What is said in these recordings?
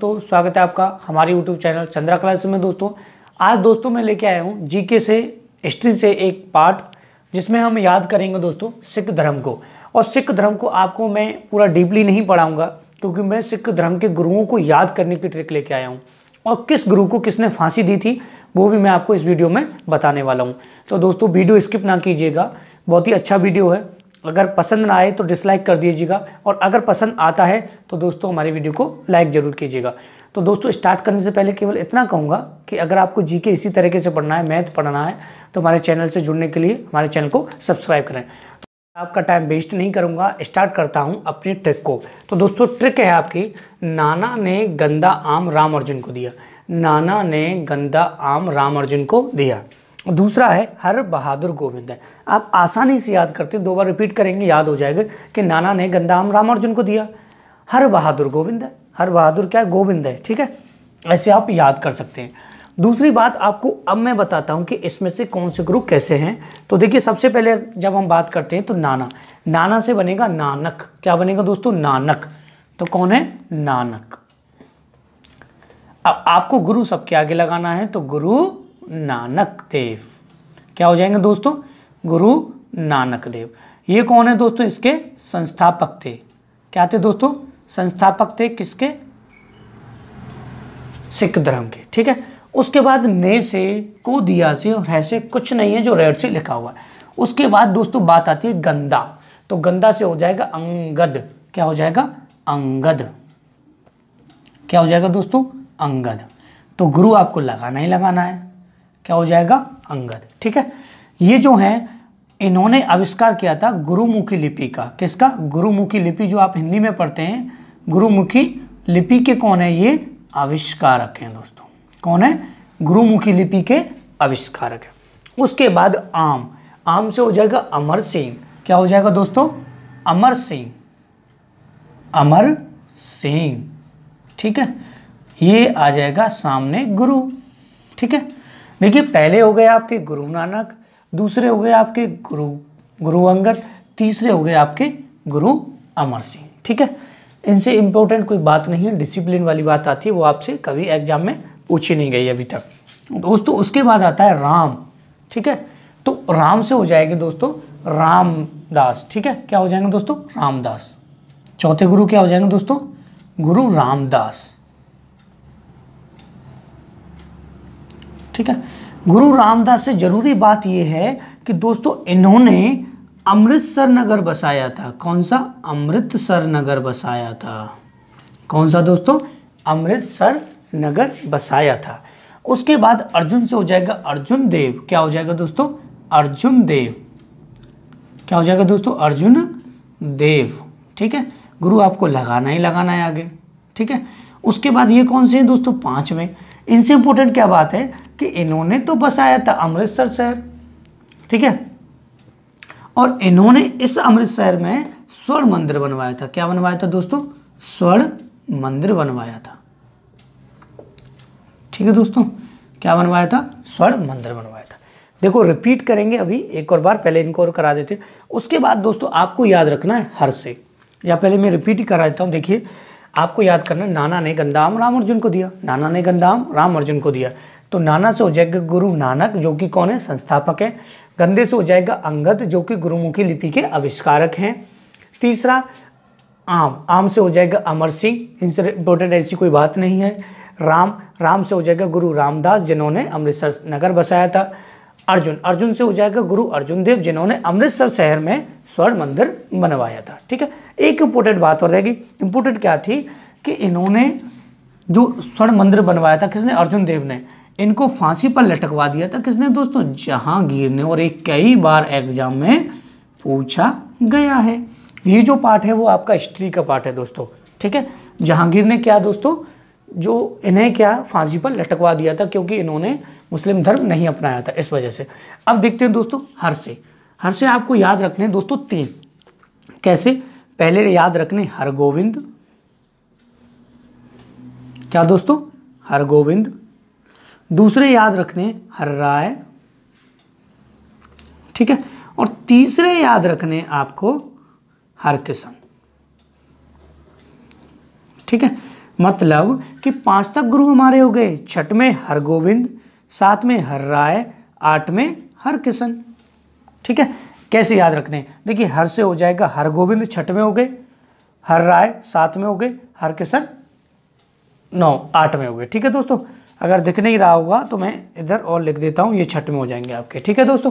दोस्तों स्वागत है आपका हमारे यूट्यूब चैनल चंद्रा क्लास में दोस्तों आज दोस्तों मैं लेके आया हूँ जीके से हिस्ट्री से एक पार्ट जिसमें हम याद करेंगे दोस्तों सिख धर्म को और सिख धर्म को आपको मैं पूरा डीपली नहीं पढ़ाऊँगा क्योंकि मैं सिख धर्म के गुरुओं को याद करने की ट्रिक लेके आया हूँ और किस गुरु को किसने फांसी दी थी वो भी मैं आपको इस वीडियो में बताने वाला हूँ तो दोस्तों वीडियो स्किप ना कीजिएगा बहुत ही अच्छा वीडियो है अगर पसंद ना आए तो डिसलाइक कर दीजिएगा और अगर पसंद आता है तो दोस्तों हमारे वीडियो को लाइक ज़रूर कीजिएगा तो दोस्तों स्टार्ट करने से पहले केवल इतना कहूँगा कि अगर आपको जीके इसी तरीके से पढ़ना है मैथ पढ़ना है तो हमारे चैनल से जुड़ने के लिए हमारे चैनल को सब्सक्राइब करें तो आपका टाइम वेस्ट नहीं करूँगा स्टार्ट करता हूँ अपनी ट्रिक को तो दोस्तों ट्रिक है आपकी नाना ने गंदा आम राम अर्जुन को दिया नाना ने गंदा आम राम अर्जुन को दिया दूसरा है हर बहादुर गोविंद है आप आसानी से याद करते हो दो बार रिपीट करेंगे याद हो जाएगा कि नाना ने गंदाम राम अर्जुन को दिया हर बहादुर गोविंद है हर बहादुर क्या है गोविंद है ठीक है ऐसे आप याद कर सकते हैं दूसरी बात आपको अब मैं बताता हूँ कि इसमें से कौन से ग्रुप कैसे हैं तो देखिए सबसे पहले जब हम बात करते हैं तो नाना नाना से बनेगा नानक क्या बनेगा दोस्तों नानक तो कौन है नानक अब आपको गुरु सबके आगे लगाना है तो गुरु नानक देव क्या हो जाएंगे दोस्तों गुरु नानक देव ये कौन है दोस्तों इसके संस्थापक थे क्या थे दोस्तों संस्थापक थे किसके सिख धर्म के ठीक है उसके बाद ने से को दिया से और ऐसे कुछ नहीं है जो रेड से लिखा हुआ है उसके बाद दोस्तों बात आती है गंदा तो गंदा से हो जाएगा अंगद क्या हो जाएगा अंगद क्या हो जाएगा दोस्तों अंगद तो गुरु आपको लगाना ही लगाना है क्या हो जाएगा अंगद ठीक है ये जो है इन्होंने आविष्कार किया था गुरुमुखी लिपि का किसका गुरुमुखी लिपि जो आप हिंदी में पढ़ते हैं गुरुमुखी लिपि के कौन है ये आविष्कारक हैं दोस्तों कौन है गुरुमुखी लिपि के आविष्कारक है उसके बाद आम आम से हो जाएगा अमर सिंह क्या हो जाएगा दोस्तों अमर सिंह अमर सिंह ठीक है ये आ जाएगा सामने गुरु ठीक है देखिए पहले हो गए आपके गुरु नानक दूसरे हो गए आपके गुरु गुरु अंगद तीसरे हो गए आपके गुरु अमर सिंह ठीक है इनसे इम्पोर्टेंट कोई बात नहीं है डिसिप्लिन वाली बात आती है वो आपसे कभी एग्जाम में पूछी नहीं गई अभी तक दोस्तों उसके बाद आता है राम ठीक है तो राम से हो जाएंगे दोस्तों रामदास ठीक है क्या हो जाएंगे दोस्तों रामदास चौथे गुरु क्या हो जाएंगे दोस्तों गुरु रामदास ठीक है गुरु रामदास से ज़रूरी बात यह है कि दोस्तों इन्होंने अमृतसर नगर बसाया था कौन सा अमृतसर नगर बसाया था कौन सा दोस्तों अमृतसर नगर बसाया था उसके बाद अर्जुन से हो जाएगा अर्जुन देव क्या हो जाएगा दोस्तों अर्जुन देव क्या हो जाएगा दोस्तों अर्जुन देव ठीक है गुरु आपको लगाना ही लगाना है आगे ठीक है उसके बाद ये कौन से हैं दोस्तों पांचवें इनसे इंपोर्टेंट क्या बात है कि इन्होंने तो बसाया था अमृतसर शहर ठीक है और इन्होंने इस अमृत शहर में स्वर्ण मंदिर बनवाया था क्या बनवाया था दोस्तों स्वर्ण मंदिर बनवाया था ठीक है दोस्तों क्या बनवाया था स्वर्ण मंदिर बनवाया था देखो रिपीट करेंगे अभी एक और बार पहले इनको और करा देते उसके बाद दोस्तों आपको याद रखना है हर से या पहले मैं रिपीट ही करा देता हूँ देखिए आपको याद करना नाना ने गंदाम राम अर्जुन को दिया नाना ने गंदाम राम अर्जुन को दिया तो नाना से हो जाएगा गुरु नानक जो कि कौन है संस्थापक है गंदे से हो जाएगा अंगद जो कि गुरुमुखी लिपि के आविष्कारक हैं तीसरा आम आम से हो जाएगा अमर सिंह इनसे इम्पोर्टेंट ऐसी कोई बात नहीं है राम राम से हो जाएगा गुरु रामदास जिन्होंने अमृतसर नगर बसाया था अर्जुन अर्जुन से हो जाएगा गुरु अर्जुन देव जिन्होंने अमृतसर शहर में स्वर्ण मंदिर बनवाया था ठीक है एक इम्पोर्टेंट बात और रहेगी इम्पोर्टेंट क्या थी कि इन्होंने जो स्वर्ण मंदिर बनवाया था किसने अर्जुन देव ने इनको फांसी पर लटकवा दिया था किसने दोस्तों जहांगीर ने और एक कई बार एग्जाम में पूछा गया है ये जो पार्ट है वो आपका हिस्ट्री का पार्ट है दोस्तों ठीक है जहांगीर ने क्या दोस्तों जो इन्हें क्या फांसी पर लटकवा दिया था क्योंकि इन्होंने मुस्लिम धर्म नहीं अपनाया था इस वजह से अब देखते हैं दोस्तों हर से हर से आपको याद रखने दोस्तों तीन कैसे पहले याद रखने हरगोविंद क्या दोस्तों हरगोविंद दूसरे याद रखने हर राय ठीक है और तीसरे याद रखने आपको हर किस्म ठीक है मतलब कि पांच तक गुरु हमारे हो गए छठ में हर गोविंद सात में हर राय आठ में हर किशन ठीक है कैसे याद रखने देखिए हर से हो जाएगा हर गोविंद छठ में हो गए हर राय सात में हो गए हर किशन नौ आठ में हो गए ठीक है दोस्तों अगर दिख नहीं रहा होगा तो मैं इधर और लिख देता हूँ ये छठ में हो जाएंगे आपके ठीक है दोस्तों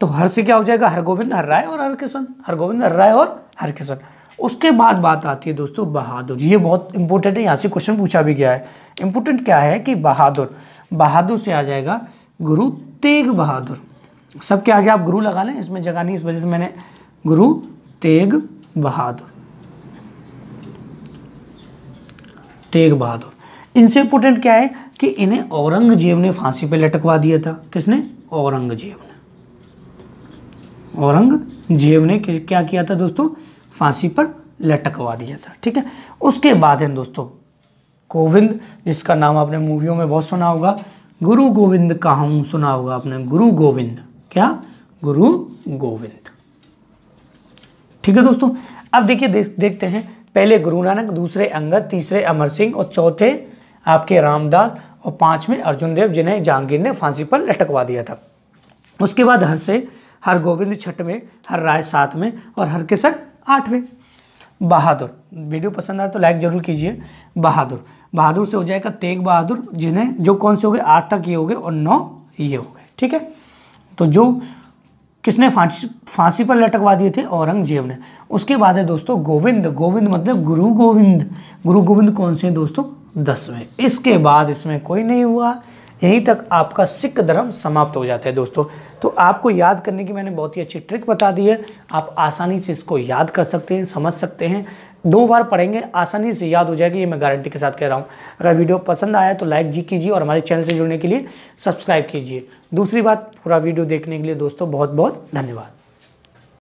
तो हर से क्या हो जाएगा हरगोविंद हर राय और हर किशन हरगोविंद हर राय और हर किशन उसके बाद बात आती है दोस्तों बहादुर ये बहुत इंपॉर्टेंट है यहाँ से क्वेश्चन पूछा भी गया है इंपॉर्टेंट क्या है कि बहादुर बहादुर से आ जाएगा गुरु तेग बहादुर सबके आगे आप गुरु लगा लें इसमें जगह नहीं इस वजह से मैंने गुरु तेग बहादुर तेग बहादुर इनसे इम्पोर्टेंट क्या है कि इन्हें औरंगजेब ने फांसी पे लटकवा दिया था किसने औरंगजेब ने औरंगजेब ने क्या किया था दोस्तों फांसी पर लटकवा दिया था ठीक है उसके बाद है दोस्तों गोविंद जिसका नाम आपने मूवियों में बहुत सुना होगा गुरु गोविंद कहा सुना होगा आपने गुरु गोविंद क्या गुरु गोविंद ठीक है दोस्तों अब देखिए देख, देखते हैं पहले गुरु नानक दूसरे अंगद तीसरे अमर सिंह और चौथे आपके रामदास और पाँच में अर्जुन देव जिन्हें जहांगीर ने फांसी पर लटकवा दिया था उसके बाद हर से हर गोविंद छठ में हर राय सात में और हर केसर आठवें बहादुर वीडियो पसंद आए तो लाइक जरूर कीजिए बहादुर बहादुर से हो जाएगा तेग बहादुर जिन्हें जो कौन से हो गए आठ तक ये हो गए और नौ ये हो गए ठीक है तो जो किसने फांसी फांसी पर लटकवा दिए थे औरंगजेब ने उसके बाद है दोस्तों गोविंद गोविंद मतलब गुरु गोविंद गुरु गोविंद कौन से हैं दोस्तों दसवें इसके बाद इसमें कोई नहीं हुआ यहीं तक आपका सिख धर्म समाप्त हो जाता है दोस्तों तो आपको याद करने की मैंने बहुत ही अच्छी ट्रिक बता दी है आप आसानी से इसको याद कर सकते हैं समझ सकते हैं दो बार पढ़ेंगे आसानी से याद हो जाएगी ये मैं गारंटी के साथ कह रहा हूँ अगर वीडियो पसंद आया तो लाइक जी कीजिए और हमारे चैनल से जुड़ने के लिए सब्सक्राइब कीजिए दूसरी बात पूरा वीडियो देखने के लिए दोस्तों बहुत बहुत धन्यवाद